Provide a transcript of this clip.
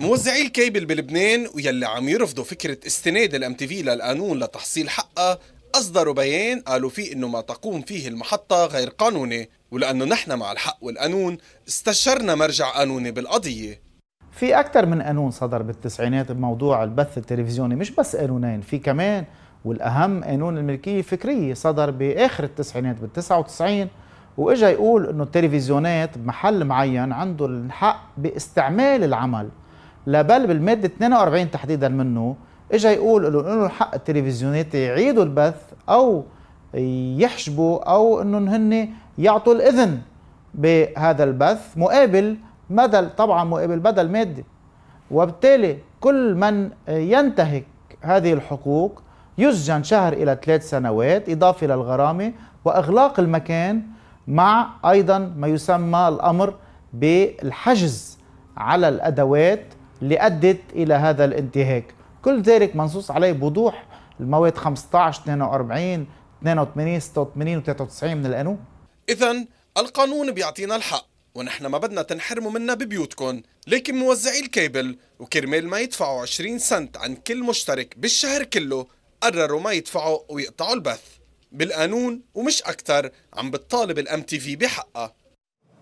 موزعي الكيبل بلبنان ويلي عم يرفضوا فكرة استناد الام تي في للقانون لتحصيل حقها أصدروا بيان قالوا فيه إنه ما تقوم فيه المحطة غير قانوني ولأنه نحن مع الحق والقانون استشرنا مرجع قانوني بالقضية في أكثر من قانون صدر بالتسعينات بموضوع البث التلفزيوني مش بس قانونين في كمان والأهم قانون الملكية الفكرية صدر بآخر التسعينات بال99 وإجا يقول إنه التلفزيونات بمحل معين عنده الحق باستعمال العمل لا بل بالماده 42 تحديدا منه اجى يقول له انه الحق التلفزيونات يعيدوا البث او يحجبوا او انهم هن يعطوا الاذن بهذا البث مقابل مدى طبعا مقابل بدل مادي وبالتالي كل من ينتهك هذه الحقوق يسجن شهر الى ثلاث سنوات اضافه للغرامه واغلاق المكان مع ايضا ما يسمى الامر بالحجز على الادوات اللي أدت إلى هذا الانتهاك كل ذلك منصوص عليه بوضوح المواد 15 42 82 86 و 93 من القانون إذا القانون بيعطينا الحق ونحن ما بدنا تنحرموا منا ببيوتكم لكن موزعي الكيبل وكرمال ما يدفعوا 20 سنت عن كل مشترك بالشهر كله قرروا ما يدفعوا ويقطعوا البث بالقانون ومش اكثر عم بتطالب الام تي في بحقها